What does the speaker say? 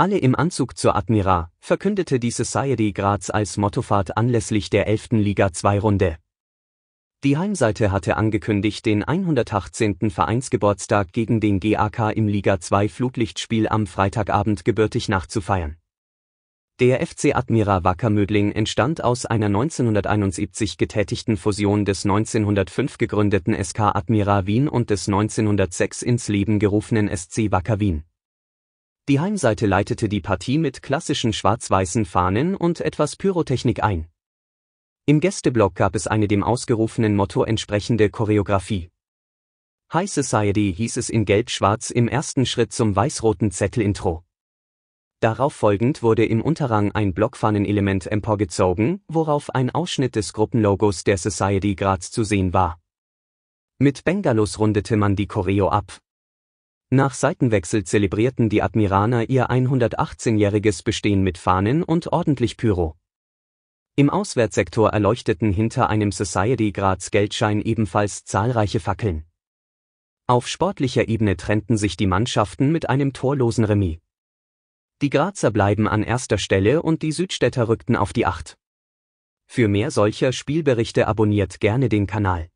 Alle im Anzug zur Admira, verkündete die Society Graz als Mottofahrt anlässlich der 11. Liga 2 Runde. Die Heimseite hatte angekündigt, den 118. Vereinsgeburtstag gegen den GAK im Liga 2 Flutlichtspiel am Freitagabend gebürtig nachzufeiern. Der FC Admira Wackermödling entstand aus einer 1971 getätigten Fusion des 1905 gegründeten SK Admira Wien und des 1906 ins Leben gerufenen SC Wacker Wien. Die Heimseite leitete die Partie mit klassischen schwarz-weißen Fahnen und etwas Pyrotechnik ein. Im Gästeblock gab es eine dem ausgerufenen Motto entsprechende Choreografie. High Society hieß es in Gelb-Schwarz im ersten Schritt zum weiß-roten Zettel-Intro. Darauf folgend wurde im Unterrang ein Blockfahnenelement emporgezogen, worauf ein Ausschnitt des Gruppenlogos der Society Graz zu sehen war. Mit Bengalos rundete man die Choreo ab, nach Seitenwechsel zelebrierten die Admiraner ihr 118-jähriges Bestehen mit Fahnen und ordentlich Pyro. Im Auswärtssektor erleuchteten hinter einem Society Graz Geldschein ebenfalls zahlreiche Fackeln. Auf sportlicher Ebene trennten sich die Mannschaften mit einem torlosen Remis. Die Grazer bleiben an erster Stelle und die Südstädter rückten auf die Acht. Für mehr solcher Spielberichte abonniert gerne den Kanal.